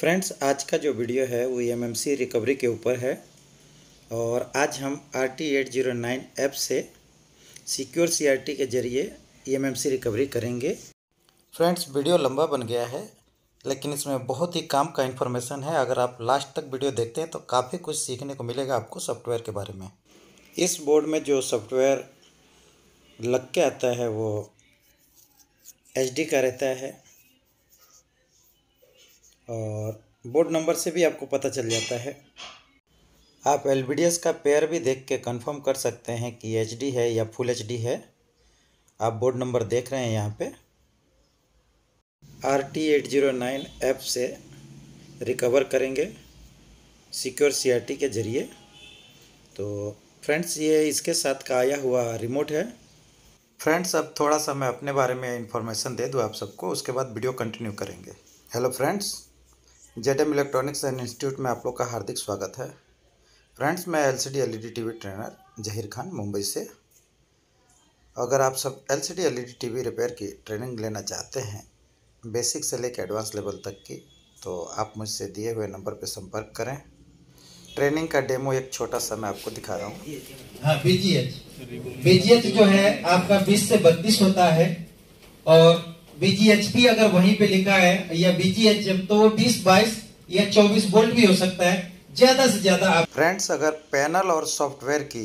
friends आज का जो वीडियो है वो एम रिकवरी के ऊपर है और आज हम R T eight zero nine app से सिक्योर सीआरटी के जरिए एम रिकवरी करेंगे फ्रेंड्स वीडियो लंबा बन गया है लेकिन इसमें बहुत ही काम का इन्फॉर्मेशन है अगर आप लास्ट तक वीडियो देखते हैं तो काफ़ी कुछ सीखने को मिलेगा आपको सॉफ्टवेयर के बारे में इस बोर्ड में जो सॉफ्टवेयर लग के आता है वो एच का रहता है और बोर्ड नंबर से भी आपको पता चल जाता है आप एल का पेयर भी देख के कंफर्म कर सकते हैं कि एच है या फुल एच है आप बोर्ड नंबर देख रहे हैं यहाँ पे R T eight zero nine app से रिकवर करेंगे सिक्योर सी के ज़रिए तो फ्रेंड्स ये इसके साथ का आया हुआ रिमोट है फ्रेंड्स अब थोड़ा सा मैं अपने बारे में इन्फॉर्मेशन दे दूँ आप सबको उसके बाद वीडियो कंटिन्यू करेंगे hello friends Z M electronics and institute में आप लोग का हार्दिक स्वागत है फ्रेंड्स मैं L C D L E D T V trainer Zaheer Khan Mumbai से अगर आप सब L C D L E D T V repair की ट्रेनिंग लेना चाहते हैं बेसिक से लेकर एडवांस लेवल तक की तो आप मुझसे दिए हुए नंबर पर संपर्क करें ट्रेनिंग का डेमो एक छोटा सा मैं आपको दिखा रहा हूँ हाँ बीजीएच बीजीएच जो है आपका बीस से बत्तीस होता है और बीजीएचपी अगर वहीं पे लिखा है या बीजीएचएफ तो वो बीस बाईस या चौबीस वोल्ट भी हो सकता है ज़्यादा से ज़्यादा आप फ्रेंड्स अगर पैनल और सॉफ्टवेयर की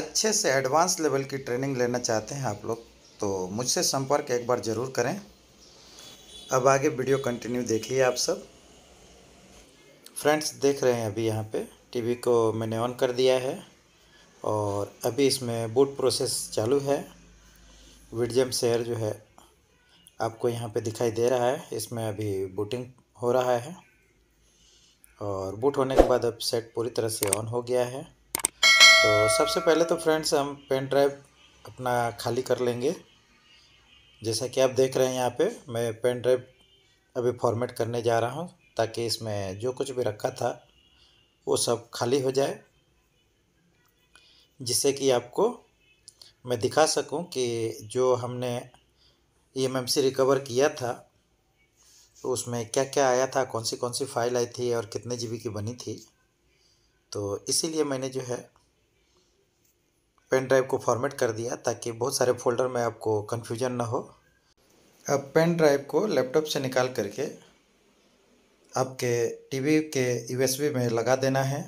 अच्छे से एडवांस लेवल की ट्रेनिंग लेना चाहते हैं आप लोग तो मुझसे संपर्क एक बार ज़रूर करें अब आगे वीडियो कंटिन्यू देखिए आप सब फ्रेंड्स देख रहे हैं अभी यहाँ पे टीवी को मैंने ऑन कर दिया है और अभी इसमें बूट प्रोसेस चालू है विडजम शेयर जो है आपको यहाँ पे दिखाई दे रहा है इसमें अभी बूटिंग हो रहा है और बूट होने के बाद अब सेट पूरी तरह से ऑन हो गया है तो सबसे पहले तो फ्रेंड्स हम पेन ड्राइव अपना खाली कर लेंगे जैसा कि आप देख रहे हैं यहाँ पे मैं पेन ड्राइव अभी फॉर्मेट करने जा रहा हूँ ताकि इसमें जो कुछ भी रखा था वो सब खाली हो जाए जिससे कि आपको मैं दिखा सकूं कि जो हमने ई e रिकवर किया था तो उसमें क्या क्या आया था कौन सी कौन सी फाइल आई थी और कितने जीबी की बनी थी तो इसीलिए मैंने जो है पेन ड्राइव को फॉर्मेट कर दिया ताकि बहुत सारे फोल्डर में आपको कन्फ्यूजन ना हो अब पेन ड्राइव को लैपटॉप से निकाल करके आपके टीवी के यूएसबी में लगा देना है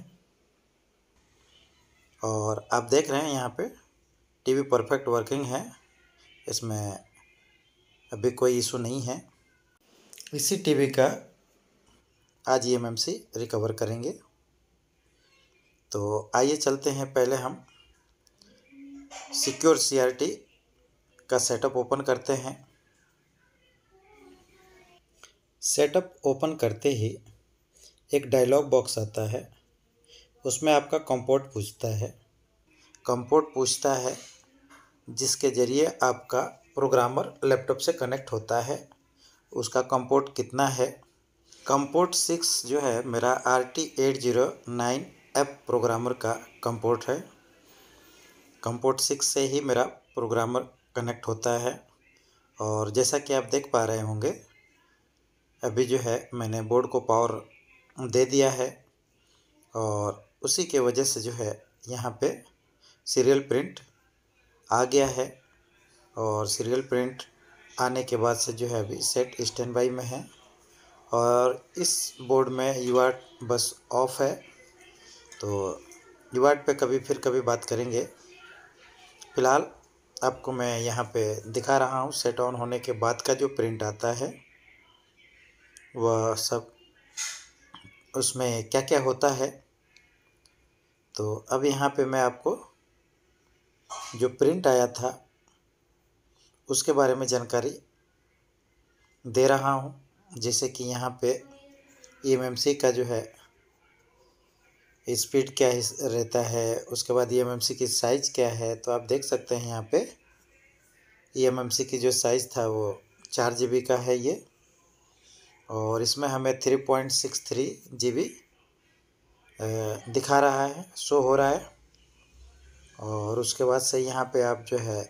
और आप देख रहे हैं यहाँ पर टीवी परफेक्ट वर्किंग है इसमें अभी कोई इशू नहीं है इसी टीवी का आज ई e रिकवर करेंगे तो आइए चलते हैं पहले हम सिक्योर सीआरटी का सेटअप ओपन करते हैं सेटअप ओपन करते ही एक डायलॉग बॉक्स आता है उसमें आपका कंपोर्ट पूछता है कंपोर्ट पूछता है जिसके ज़रिए आपका प्रोग्रामर लैपटॉप से कनेक्ट होता है उसका कम्पोर्ट कितना है कम्पोर्ट सिक्स जो है मेरा R T eight zero nine app programmer का कम्पोर्ट है कम सिक्स से ही मेरा प्रोग्रामर कनेक्ट होता है और जैसा कि आप देख पा रहे होंगे अभी जो है मैंने बोर्ड को पावर दे दिया है और उसी के वजह से जो है यहाँ पे सीरियल प्रिंट आ गया है और सीरियल प्रिंट आने के बाद से जो है अभी सेट स्टैंड बाई में है और इस बोर्ड में यू बस ऑफ है तो यू पे कभी फिर कभी बात करेंगे फ़िलहाल आपको मैं यहाँ पे दिखा रहा हूँ सेट ऑन होने के बाद का जो प्रिंट आता है वह सब उसमें क्या क्या होता है तो अब यहाँ पे मैं आपको जो प्रिंट आया था उसके बारे में जानकारी दे रहा हूँ जैसे कि यहाँ पे ई e का जो है स्पीड क्या रहता है उसके बाद ई e की साइज़ क्या है तो आप देख सकते हैं यहाँ पे ई e की जो साइज़ था वो चार जी का है ये और इसमें हमें three point six three G दिखा रहा है शो हो रहा है और उसके बाद से यहाँ पे आप जो है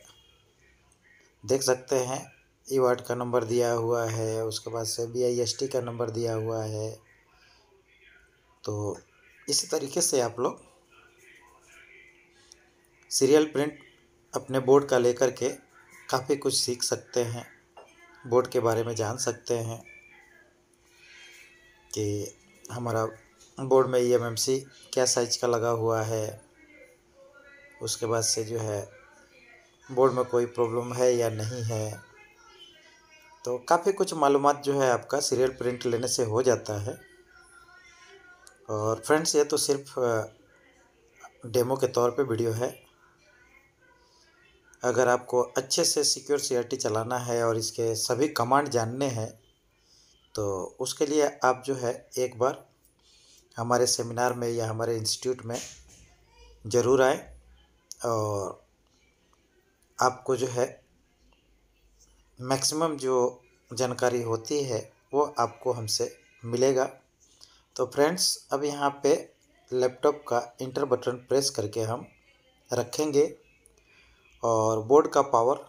देख सकते हैं ई e वार्ड का नंबर दिया हुआ है उसके बाद से बी आई एस टी का नंबर दिया हुआ है तो इसी तरीके से आप लोग सीरियल प्रिंट अपने बोर्ड का लेकर के काफ़ी कुछ सीख सकते हैं बोर्ड के बारे में जान सकते हैं कि हमारा बोर्ड में ई एम एम सी क्या साइज का लगा हुआ है उसके बाद से जो है बोर्ड में कोई प्रॉब्लम है या नहीं है तो काफ़ी कुछ मालूम जो है आपका सीरियल प्रिंट लेने से हो जाता है और फ्रेंड्स ये तो सिर्फ डेमो के तौर पे वीडियो है अगर आपको अच्छे से सिक्योर सी चलाना है और इसके सभी कमांड जानने हैं तो उसके लिए आप जो है एक बार हमारे सेमिनार में या हमारे इंस्टीट्यूट में ज़रूर आएँ और आपको जो है मैक्सिमम जो जानकारी होती है वो आपको हमसे मिलेगा तो फ्रेंड्स अब यहाँ पे लैपटॉप का इंटर बटन प्रेस करके हम रखेंगे और बोर्ड का पावर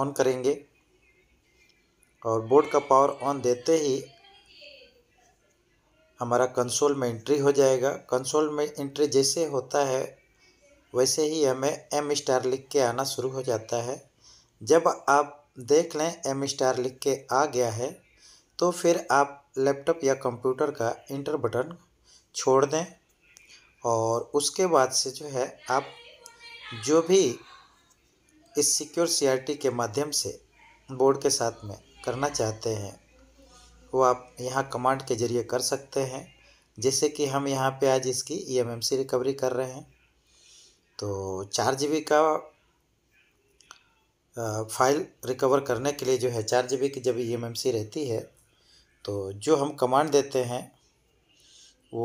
ऑन करेंगे और बोर्ड का पावर ऑन देते ही हमारा कंसोल में एंट्री हो जाएगा कंसोल में एंट्री जैसे होता है वैसे ही हमें एम स्टार लिख के आना शुरू हो जाता है जब आप देख लें एम स्टार लिख के आ गया है तो फिर आप लैपटॉप या कंप्यूटर का इंटर बटन छोड़ दें और उसके बाद से जो है आप जो भी इस सिक्योर सीआरटी के माध्यम से बोर्ड के साथ में करना चाहते हैं वो आप यहाँ कमांड के ज़रिए कर सकते हैं जैसे कि हम यहाँ पे आज इसकी E M M C recovery कर रहे हैं तो चार जी बी का फाइल रिकवर करने के लिए जो है चार जी बी की जब ई एम एम सी रहती है तो जो हम कमांड देते हैं वो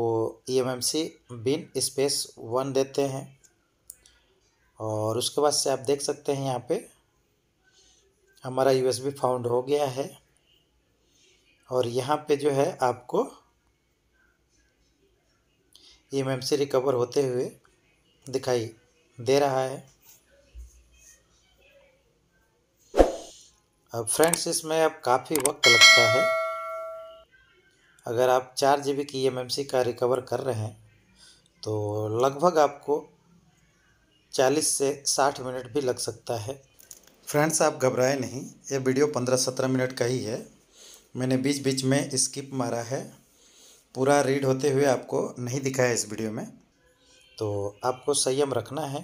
E M M C bin space one देते हैं और उसके बाद से आप देख सकते हैं यहाँ पे हमारा यू एस बी फाउंड हो गया है और यहाँ पे जो है आपको E M M C recover होते हुए दिखाई दे रहा है अब फ्रेंड्स इसमें अब काफ़ी वक्त लगता है अगर आप चार जी बी की एम e का रिकवर कर रहे हैं तो लगभग आपको चालीस से साठ मिनट भी लग सकता है फ्रेंड्स आप घबराए नहीं ये वीडियो पंद्रह सत्रह मिनट का ही है मैंने बीच बीच में स्किप मारा है पूरा रीड होते हुए आपको नहीं दिखाया इस वीडियो में तो आपको संयम रखना है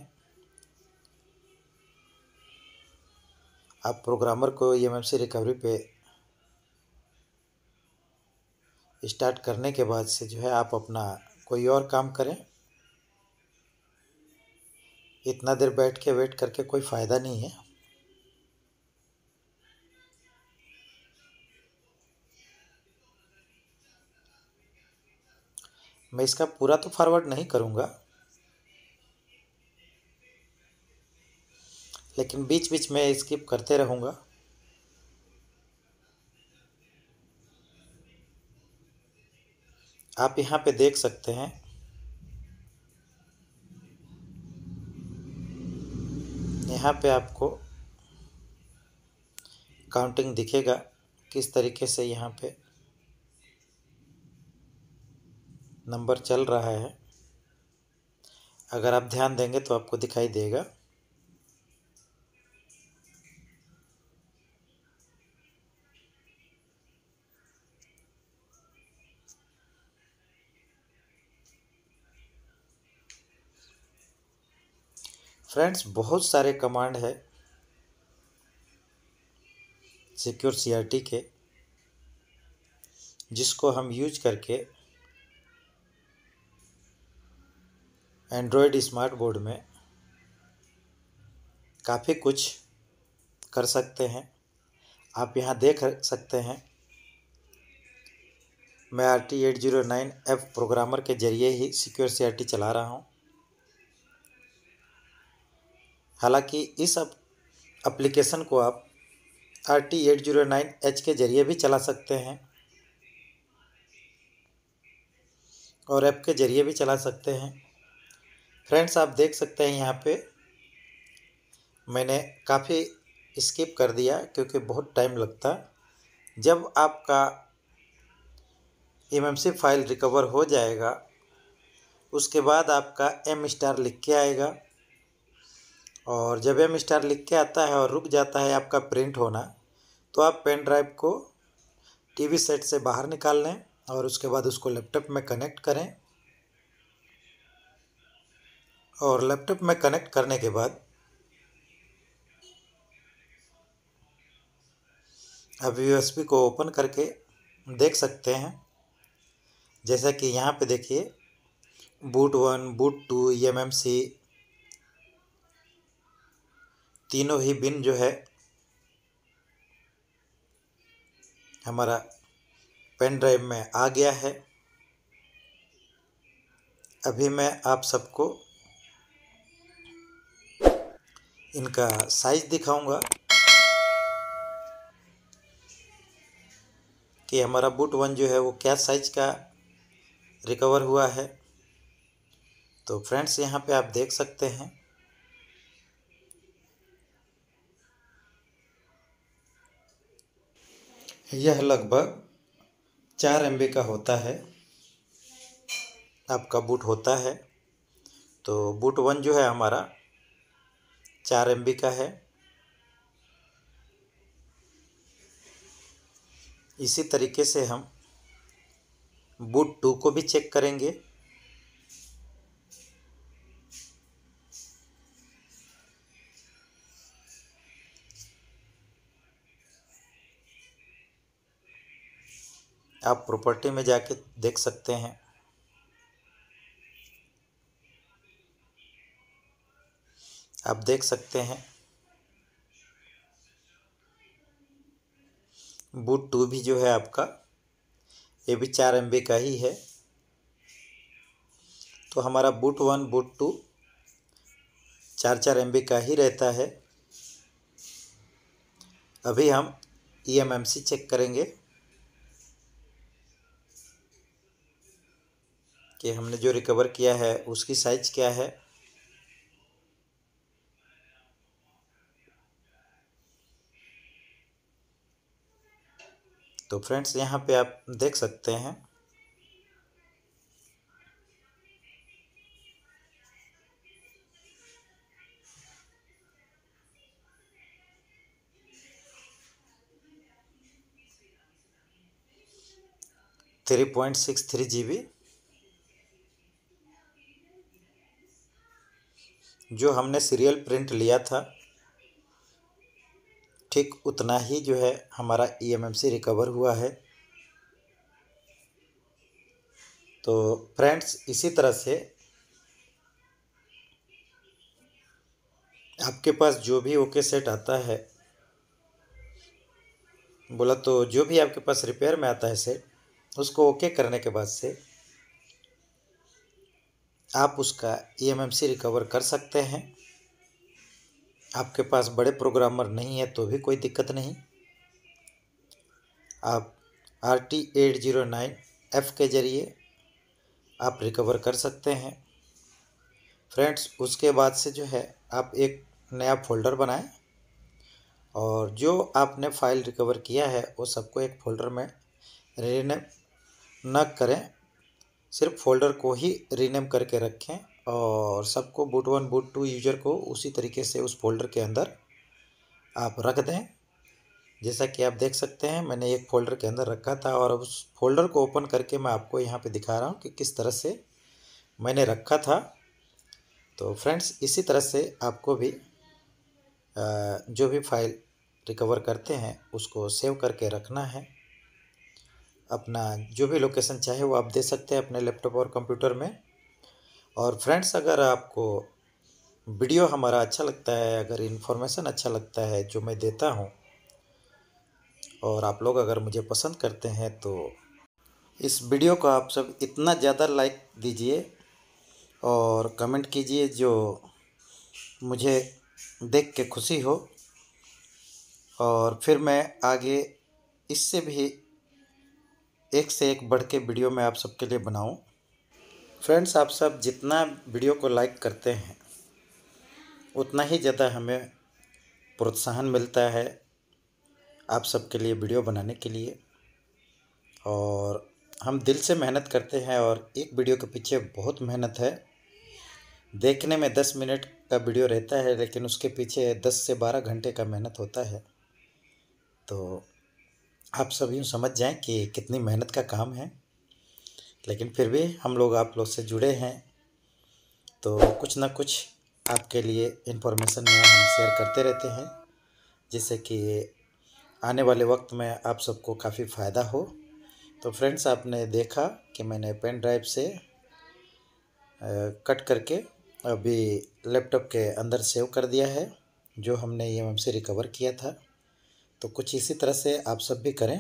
आप प्रोग्रामर को ई एम रिकवरी पे स्टार्ट करने के बाद से जो है आप अपना कोई और काम करें इतना देर बैठ के वेट करके कोई फ़ायदा नहीं है मैं इसका पूरा तो फॉरवर्ड नहीं करूँगा लेकिन बीच बीच में स्किप करते रहूँगा आप यहाँ पे देख सकते हैं यहाँ पे आपको काउंटिंग दिखेगा किस तरीके से यहाँ पे नंबर चल रहा है अगर आप ध्यान देंगे तो आपको दिखाई देगा फ्रेंड्स बहुत सारे कमांड है सिक्योर सी के जिसको हम यूज करके एंड्रॉयड स्मार्ट बोर्ड में काफ़ी कुछ कर सकते हैं आप यहाँ देख सकते हैं मैं R T eight zero nine F programmer के ज़रिए ही सिक्योर सी आर टी चला रहा हूँ हालांकि इस एप्लीकेशन को आप R T eight zero nine H के ज़रिए भी चला सकते हैं और ऐप के ज़रिए भी चला सकते हैं फ्रेंड्स आप देख सकते हैं यहाँ पे मैंने काफ़ी स्किप कर दिया क्योंकि बहुत टाइम लगता जब आपका एम फाइल रिकवर हो जाएगा उसके बाद आपका एम स्टार लिख के आएगा और जब एम स्टार लिख के आता है और रुक जाता है आपका प्रिंट होना तो आप पेन ड्राइव को टीवी सेट से बाहर निकाल लें और उसके बाद उसको लैपटॉप में कनेक्ट करें और लैपटॉप में कनेक्ट करने के बाद अब यूएसबी को ओपन करके देख सकते हैं जैसा कि यहाँ पे देखिए boot one boot two E M M C तीनों ही बिन जो है हमारा पेन ड्राइव में आ गया है अभी मैं आप सबको इनका साइज़ दिखाऊंगा कि हमारा बूट वन जो है वो क्या साइज का रिकवर हुआ है तो फ्रेंड्स यहाँ पे आप देख सकते हैं यह लगभग चार एम का होता है आपका बूट होता है तो बूट वन जो है हमारा चार एम का है इसी तरीके से हम बूट टू को भी चेक करेंगे आप प्रॉपर्टी में जाके देख सकते हैं आप देख सकते हैं बूट टू भी जो है आपका ये भी चार एम का ही है तो हमारा बूट वन बूट टू चार चार एम का ही रहता है अभी हम ई e चेक करेंगे कि हमने जो रिकवर किया है उसकी साइज क्या है तो फ्रेंड्स यहाँ पे आप देख सकते हैं three point six three G B जो हमने सीरियल प्रिंट लिया था ठीक उतना ही जो है हमारा ईएमएमसी e रिकवर हुआ है तो फ्रेंड्स इसी तरह से आपके पास जो भी ओके सेट आता है बोला तो जो भी आपके पास रिपेयर में आता है सेट उसको ओके करने के बाद से आप उसका ई e रिकवर कर सकते हैं आपके पास बड़े प्रोग्रामर नहीं है तो भी कोई दिक्कत नहीं आप R T eight zero nine F के ज़रिए आप रिकवर कर सकते हैं फ्रेंड्स उसके बाद से जो है आप एक नया फोल्डर बनाएं और जो आपने फाइल रिकवर किया है वो सबको एक फोल्डर में रिनेम न करें सिर्फ फोल्डर को ही रीनेम करके रखें और सबको boot one boot two user को उसी तरीके से उस फोल्डर के अंदर आप रख दें जैसा कि आप देख सकते हैं मैंने एक फ़ोल्डर के अंदर रखा था और उस फोल्डर को ओपन करके मैं आपको यहाँ पे दिखा रहा हूँ कि किस तरह से मैंने रखा था तो फ्रेंड्स इसी तरह से आपको भी जो भी फाइल रिकवर करते हैं उसको सेव करके रखना है अपना जो भी लोकेशन चाहे वो आप दे सकते हैं अपने लैपटॉप और कंप्यूटर में और फ्रेंड्स अगर आपको वीडियो हमारा अच्छा लगता है अगर इन्फॉर्मेशन अच्छा लगता है जो मैं देता हूँ और आप लोग अगर मुझे पसंद करते हैं तो इस वीडियो को आप सब इतना ज़्यादा लाइक दीजिए और कमेंट कीजिए जो मुझे देख के खुशी हो और फिर मैं आगे इससे भी एक से एक बढ़ के वीडियो मैं आप सबके लिए बनाऊं फ्रेंड्स आप सब जितना वीडियो को लाइक करते हैं उतना ही ज़्यादा हमें प्रोत्साहन मिलता है आप सबके लिए वीडियो बनाने के लिए और हम दिल से मेहनत करते हैं और एक वीडियो के पीछे बहुत मेहनत है देखने में दस मिनट का वीडियो रहता है लेकिन उसके पीछे दस से बारह घंटे का मेहनत होता है तो आप सब यूँ समझ जाएं कि कितनी मेहनत का काम है लेकिन फिर भी हम लोग आप लोग से जुड़े हैं तो कुछ ना कुछ आपके लिए इन्फॉर्मेशन में हम शेयर करते रहते हैं जिससे कि आने वाले वक्त में आप सबको काफ़ी फ़ायदा हो तो फ्रेंड्स आपने देखा कि मैंने पेन ड्राइव से कट करके अभी लैपटॉप के अंदर सेव कर दिया है जो हमने ई एम से रिकवर किया था तो कुछ इसी तरह से आप सब भी करें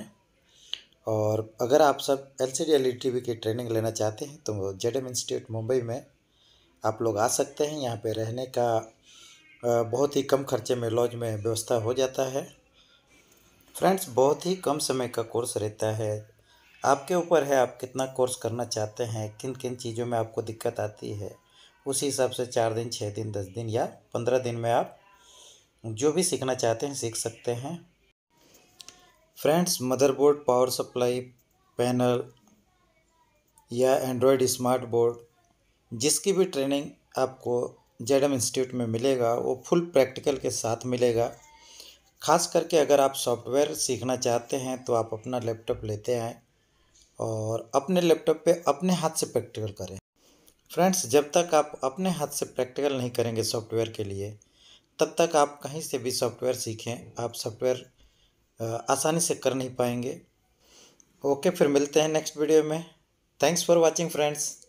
और अगर आप सब L C D L E T V की ट्रेनिंग लेना चाहते हैं तो जेड एम इंस्टीट्यूट मुंबई में आप लोग आ सकते हैं यहाँ पे रहने का बहुत ही कम खर्चे में लॉज में व्यवस्था हो जाता है फ्रेंड्स बहुत ही कम समय का कोर्स रहता है आपके ऊपर है आप कितना कोर्स करना चाहते हैं किन किन चीज़ों में आपको दिक्कत आती है उसी हिसाब से चार दिन छः दिन दस दिन या पंद्रह दिन में आप जो भी सीखना चाहते हैं सीख सकते हैं friends motherboard power supply panel या एंड्रॉयड स्मार्ट बोर्ड जिसकी भी ट्रेनिंग आपको जेडम इंस्टीट्यूट में मिलेगा वो फुल प्रैक्टिकल के साथ मिलेगा ख़ास करके अगर आप सॉफ्टवेयर सीखना चाहते हैं तो आप अपना लैपटॉप लेते हैं और अपने लैपटॉप पे अपने हाथ से प्रैक्टिकल करें फ्रेंड्स जब तक आप अपने हाथ से प्रैक्टिकल नहीं करेंगे सॉफ्टवेयर के लिए तब तक आप कहीं से भी सॉफ्टवेयर सीखें आप सॉफ्टवेयर आसानी से कर नहीं पाएंगे ओके फिर मिलते हैं नेक्स्ट वीडियो में थैंक्स फॉर वॉचिंग फ्रेंड्स